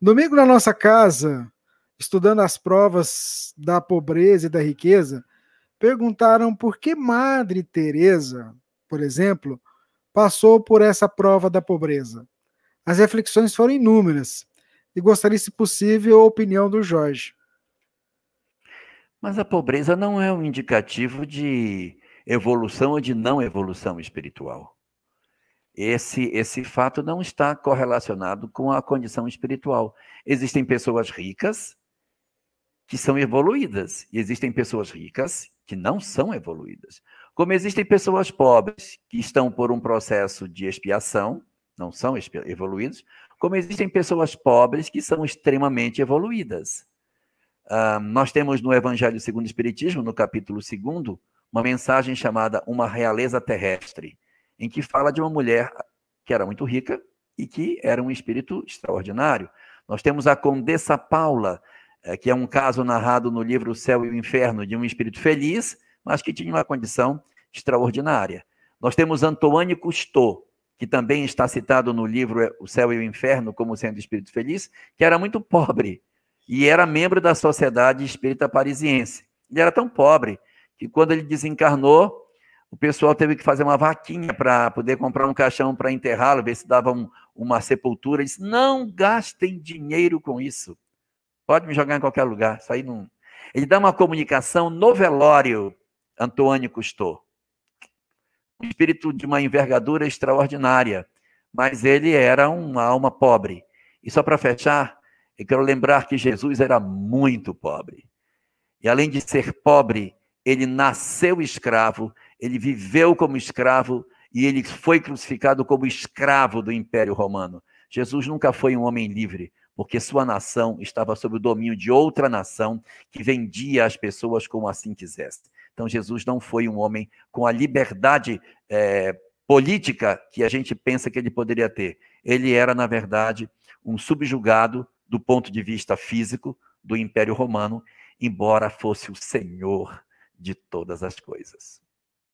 Domingo na nossa casa, estudando as provas da pobreza e da riqueza, perguntaram por que Madre Teresa, por exemplo, passou por essa prova da pobreza. As reflexões foram inúmeras e gostaria, se possível, a opinião do Jorge. Mas a pobreza não é um indicativo de evolução ou de não evolução espiritual esse, esse fato não está correlacionado com a condição espiritual. Existem pessoas ricas que são evoluídas, e existem pessoas ricas que não são evoluídas. Como existem pessoas pobres que estão por um processo de expiação, não são evoluídos, como existem pessoas pobres que são extremamente evoluídas. Uh, nós temos no Evangelho segundo o Espiritismo, no capítulo 2, uma mensagem chamada Uma Realeza Terrestre em que fala de uma mulher que era muito rica e que era um espírito extraordinário. Nós temos a Condessa Paula, eh, que é um caso narrado no livro O Céu e o Inferno, de um espírito feliz, mas que tinha uma condição extraordinária. Nós temos Antoine Cousteau, que também está citado no livro eh, O Céu e o Inferno como sendo espírito feliz, que era muito pobre e era membro da Sociedade Espírita Parisiense. Ele era tão pobre que quando ele desencarnou, o pessoal teve que fazer uma vaquinha para poder comprar um caixão para enterrá-lo, ver se dava um, uma sepultura. Ele disse, não gastem dinheiro com isso. Pode me jogar em qualquer lugar. Isso aí não... Ele dá uma comunicação no velório, Antônio Custou. Um espírito de uma envergadura extraordinária, mas ele era uma alma pobre. E só para fechar, eu quero lembrar que Jesus era muito pobre. E além de ser pobre, ele nasceu escravo, ele viveu como escravo e ele foi crucificado como escravo do Império Romano. Jesus nunca foi um homem livre, porque sua nação estava sob o domínio de outra nação que vendia as pessoas como assim quisesse. Então, Jesus não foi um homem com a liberdade é, política que a gente pensa que ele poderia ter. Ele era, na verdade, um subjugado do ponto de vista físico do Império Romano, embora fosse o senhor de todas as coisas.